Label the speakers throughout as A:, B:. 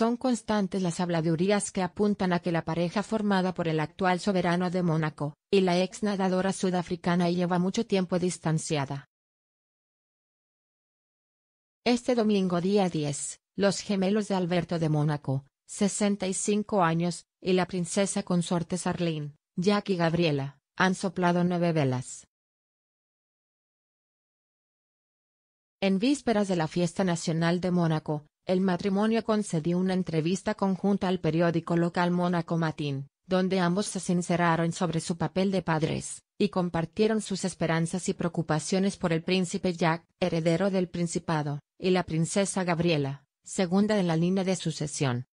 A: Son constantes las habladurías que apuntan a que la pareja formada por el actual soberano de Mónaco y la ex nadadora sudafricana lleva mucho tiempo distanciada. Este domingo día 10, los gemelos de Alberto de Mónaco, 65 años, y la princesa consorte Sarlín, Jack y Gabriela, han soplado nueve velas. En vísperas de la fiesta nacional de Mónaco, el matrimonio concedió una entrevista conjunta al periódico local Mónaco Matin, donde ambos se sinceraron sobre su papel de padres, y compartieron sus esperanzas y preocupaciones por el príncipe Jack, heredero del principado, y la princesa Gabriela, segunda de la línea de sucesión.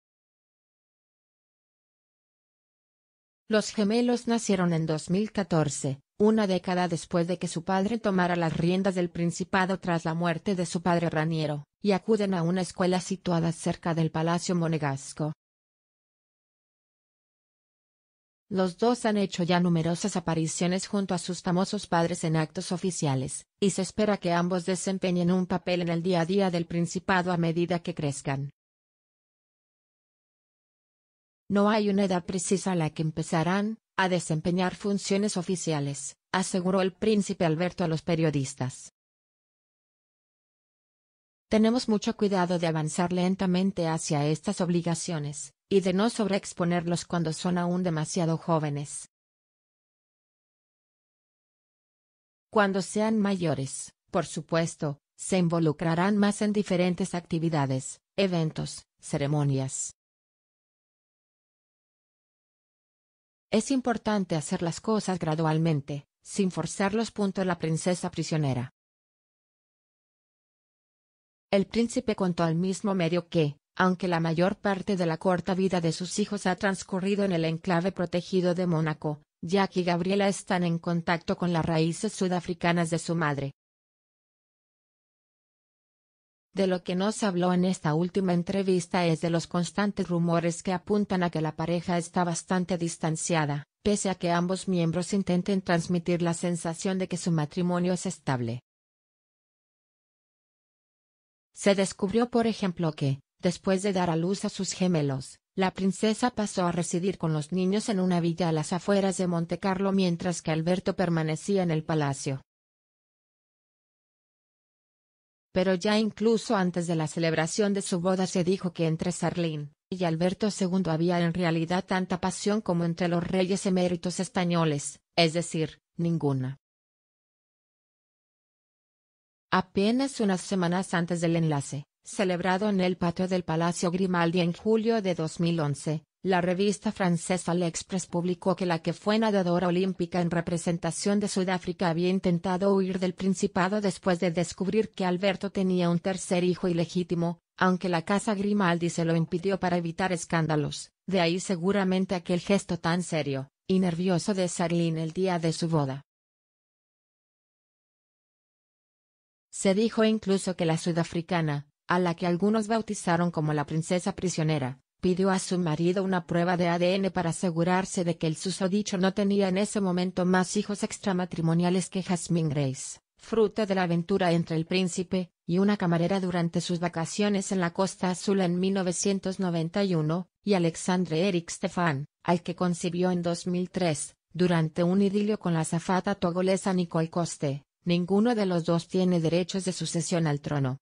A: Los gemelos nacieron en 2014, una década después de que su padre tomara las riendas del principado tras la muerte de su padre Raniero, y acuden a una escuela situada cerca del Palacio Monegasco. Los dos han hecho ya numerosas apariciones junto a sus famosos padres en actos oficiales, y se espera que ambos desempeñen un papel en el día a día del Principado a medida que crezcan. No hay una edad precisa a la que empezarán, a desempeñar funciones oficiales, aseguró el príncipe Alberto a los periodistas. Tenemos mucho cuidado de avanzar lentamente hacia estas obligaciones, y de no sobreexponerlos cuando son aún demasiado jóvenes. Cuando sean mayores, por supuesto, se involucrarán más en diferentes actividades, eventos, ceremonias, Es importante hacer las cosas gradualmente, sin forzar los puntos La princesa prisionera. El príncipe contó al mismo medio que, aunque la mayor parte de la corta vida de sus hijos ha transcurrido en el enclave protegido de Mónaco, Jack y Gabriela están en contacto con las raíces sudafricanas de su madre, de lo que nos habló en esta última entrevista es de los constantes rumores que apuntan a que la pareja está bastante distanciada, pese a que ambos miembros intenten transmitir la sensación de que su matrimonio es estable. Se descubrió por ejemplo que, después de dar a luz a sus gemelos, la princesa pasó a residir con los niños en una villa a las afueras de Monte Carlo mientras que Alberto permanecía en el palacio. Pero ya incluso antes de la celebración de su boda se dijo que entre Sarlín y Alberto II había en realidad tanta pasión como entre los reyes eméritos españoles, es decir, ninguna. Apenas unas semanas antes del enlace, celebrado en el patio del Palacio Grimaldi en julio de 2011, la revista francesa L'Express publicó que la que fue nadadora olímpica en representación de Sudáfrica había intentado huir del Principado después de descubrir que Alberto tenía un tercer hijo ilegítimo, aunque la casa Grimaldi se lo impidió para evitar escándalos, de ahí seguramente aquel gesto tan serio y nervioso de Sarlín el día de su boda. Se dijo incluso que la sudafricana, a la que algunos bautizaron como la princesa prisionera, pidió a su marido una prueba de ADN para asegurarse de que el susodicho no tenía en ese momento más hijos extramatrimoniales que Jasmine Grace, fruto de la aventura entre el príncipe y una camarera durante sus vacaciones en la Costa Azul en 1991, y Alexandre Eric Stefan, al que concibió en 2003, durante un idilio con la zafata togolesa Nicole Coste. Ninguno de los dos tiene derechos de sucesión al trono.